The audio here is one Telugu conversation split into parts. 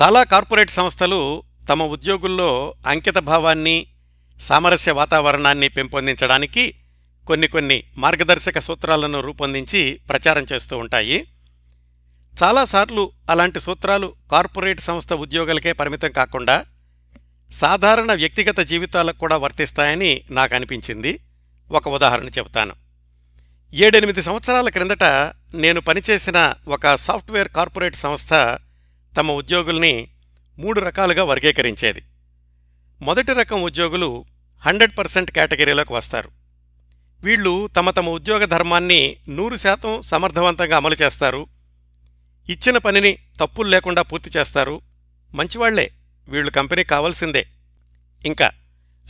చాలా కార్పొరేట్ సంస్థలు తమ ఉద్యోగుల్లో అంకిత భావాన్ని సామరస్య వాతావరణాన్ని పెంపొందించడానికి కొన్ని కొన్ని మార్గదర్శక సూత్రాలను రూపొందించి ప్రచారం చేస్తూ ఉంటాయి చాలాసార్లు అలాంటి సూత్రాలు కార్పొరేట్ సంస్థ ఉద్యోగులకే పరిమితం కాకుండా సాధారణ వ్యక్తిగత జీవితాలకు కూడా వర్తిస్తాయని నాకు అనిపించింది ఒక ఉదాహరణ చెబుతాను ఏడెనిమిది సంవత్సరాల క్రిందట నేను పనిచేసిన ఒక సాఫ్ట్వేర్ కార్పొరేట్ సంస్థ తమ ఉద్యోగుల్ని మూడు రకాలుగా వర్గీకరించేది మొదటి రకం ఉద్యోగులు హండ్రెడ్ పర్సెంట్ కేటగిరీలోకి వస్తారు వీళ్ళు తమ తమ ఉద్యోగ ధర్మాన్ని నూరు శాతం సమర్థవంతంగా అమలు చేస్తారు ఇచ్చిన పనిని తప్పులు లేకుండా పూర్తి చేస్తారు మంచివాళ్లే వీళ్ళు కంపెనీ కావాల్సిందే ఇంకా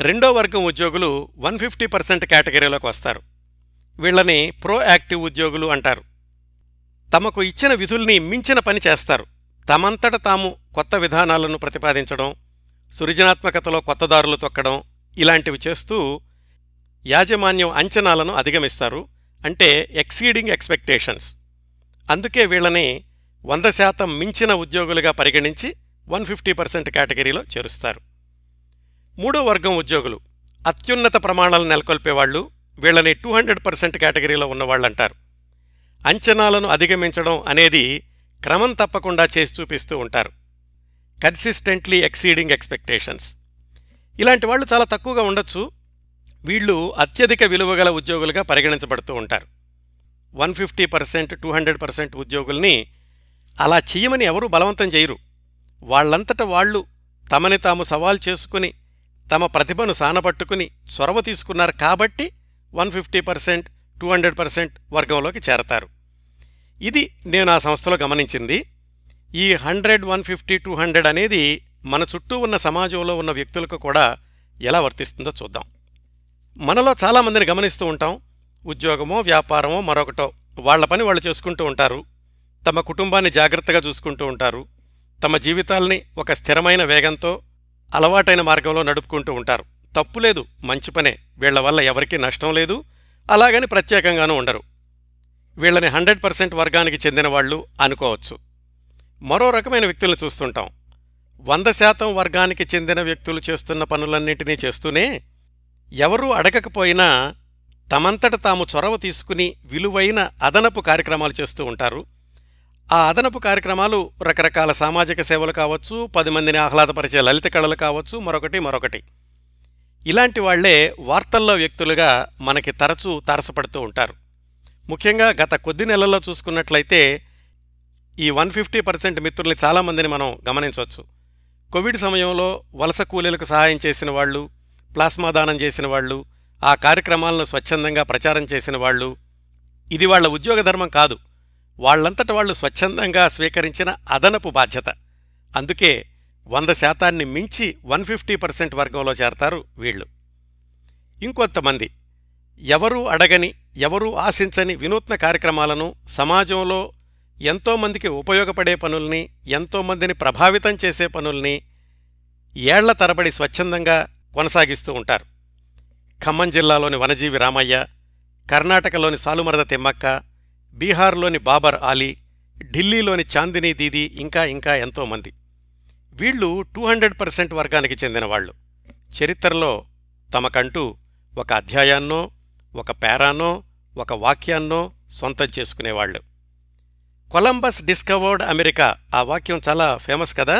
రెండో వర్గం ఉద్యోగులు వన్ ఫిఫ్టీ పర్సెంట్ కేటగిరీలోకి వస్తారు వీళ్ళని ప్రోయాక్టివ్ ఉద్యోగులు అంటారు తమకు ఇచ్చిన విధుల్ని మించిన పని చేస్తారు తమంతట తాము కొత్త విధానాలను ప్రతిపాదించడం సృజనాత్మకతలో కొత్త దారులు తొక్కడం ఇలాంటివి చేస్తూ యాజమాన్యం అంచనాలను అధిగమిస్తారు అంటే ఎక్సీడింగ్ ఎక్స్పెక్టేషన్స్ అందుకే వీళ్ళని వంద శాతం మించిన ఉద్యోగులుగా పరిగణించి వన్ ఫిఫ్టీ పర్సెంట్ కేటగిరీలో చేరుస్తారు మూడో వర్గం ఉద్యోగులు అత్యున్నత ప్రమాణాలను నెలకొల్పేవాళ్లు వీళ్ళని టూ హండ్రెడ్ పర్సెంట్ కేటగిరీలో ఉన్నవాళ్ళంటారు అంచనాలను అధిగమించడం అనేది క్రమం తప్పకుండా చేసి చూపిస్తూ ఉంటారు కన్సిస్టెంట్లీ ఎక్సీడింగ్ ఎక్స్పెక్టేషన్స్ ఇలాంటి వాళ్ళు చాలా తక్కువగా ఉండొచ్చు వీళ్ళు అత్యధిక విలువగల ఉద్యోగులుగా పరిగణించబడుతూ ఉంటారు one fifty percent two hundred percent ఉద్యోగుల్ని అలా చేయమని ఎవరూ బలవంతం చేయరు వాళ్ళంతట వాళ్ళు తమని తాము సవాల్ చేసుకుని తమ ప్రతిభను సానపట్టుకుని చొరవ తీసుకున్నారు కాబట్టి one fifty percent two hundred percent వర్గంలోకి చేరతారు ఇది నేను ఆ సంస్థలో గమనించింది ఈ hundred one fifty two hundred అనేది మన చుట్టూ ఉన్న సమాజంలో ఉన్న వ్యక్తులకు కూడా ఎలా వర్తిస్తుందో చూద్దాం మనలో చాలామందిని గమనిస్తూ ఉంటాం ఉద్యోగమో వ్యాపారమో మరొకటో వాళ్ల పని వాళ్ళు చేసుకుంటూ ఉంటారు తమ కుటుంబాన్ని జాగ్రత్తగా చూసుకుంటూ ఉంటారు తమ జీవితాల్ని ఒక స్థిరమైన వేగంతో అలవాటైన మార్గంలో నడుపుకుంటూ ఉంటారు తప్పులేదు మంచి పనే వీళ్ల వల్ల ఎవరికీ నష్టం లేదు అలాగని ప్రత్యేకంగానూ ఉండరు వీళ్ళని హండ్రెడ్ పర్సెంట్ వర్గానికి చెందిన వాళ్ళు అనుకోవచ్చు మరో రకమైన వ్యక్తులను చూస్తుంటాం వంద శాతం వర్గానికి చెందిన వ్యక్తులు చేస్తున్న పనులన్నింటినీ చేస్తూనే ఎవరూ అడగకపోయినా తమంతట తాము చొరవ తీసుకుని విలువైన అదనపు కార్యక్రమాలు చేస్తూ ఉంటారు ఆ అదనపు కార్యక్రమాలు రకరకాల సామాజిక సేవలు కావచ్చు పది మందిని ఆహ్లాదపరిచే లలిత కళలు కావచ్చు మరొకటి మరొకటి ఇలాంటి వాళ్లే వార్తల్లో వ్యక్తులుగా మనకి తరచూ తారసపడుతూ ఉంటారు ముఖ్యంగా గత కొద్ది నెలల్లో చూసుకున్నట్లయితే ఈ వన్ ఫిఫ్టీ పర్సెంట్ మిత్రుల్ని చాలామందిని మనం గమనించవచ్చు కోవిడ్ సమయంలో వలస కూలీలకు సహాయం చేసిన వాళ్ళు ప్లాస్మా దానం చేసిన వాళ్ళు ఆ కార్యక్రమాలను స్వచ్ఛందంగా ప్రచారం చేసిన వాళ్ళు ఇది వాళ్ళ ఉద్యోగ ధర్మం కాదు వాళ్ళంతట వాళ్ళు స్వచ్ఛందంగా స్వీకరించిన అదనపు బాధ్యత అందుకే వంద శాతాన్ని మించి వన్ ఫిఫ్టీ పర్సెంట్ వర్గంలో చేరతారు వీళ్ళు ఇంకొంతమంది ఎవరూ అడగని ఎవరూ ఆశించని వినూత్న కార్యక్రమాలను సమాజంలో ఎంతోమందికి ఉపయోగపడే పనుల్ని ఎంతోమందిని ప్రభావితం చేసే పనుల్ని ఏళ్ల తరబడి స్వచ్ఛందంగా కొనసాగిస్తూ ఉంటారు ఖమ్మం జిల్లాలోని వనజీవి రామయ్య కర్ణాటకలోని సాలుమరద తిమ్మక్క బీహార్లోని బాబర్ ఆలీ ఢిల్లీలోని చాందినీ దీదీ ఇంకా ఇంకా ఎంతోమంది వీళ్ళు టూ హండ్రెడ్ పర్సెంట్ వర్గానికి చెందినవాళ్లు చరిత్రలో తమకంటూ ఒక అధ్యాయాన్నో ఒక పేరానో ఒక వాక్యాన్నో సొంతం చేసుకునేవాళ్ళు కొలంబస్ డిస్కవర్డ్ అమెరికా ఆ వాక్యం చాలా ఫేమస్ కదా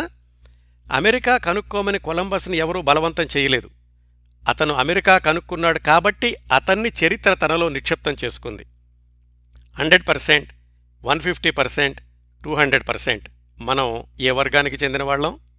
అమెరికా కనుక్కోమని కొలంబస్ని ఎవరూ బలవంతం చేయలేదు అతను అమెరికా కనుక్కున్నాడు కాబట్టి అతన్ని చరిత్ర తనలో నిక్షిప్తం చేసుకుంది hundred percent one fifty percent two hundred percent మనం ఏ వర్గానికి చెందిన వాళ్ళం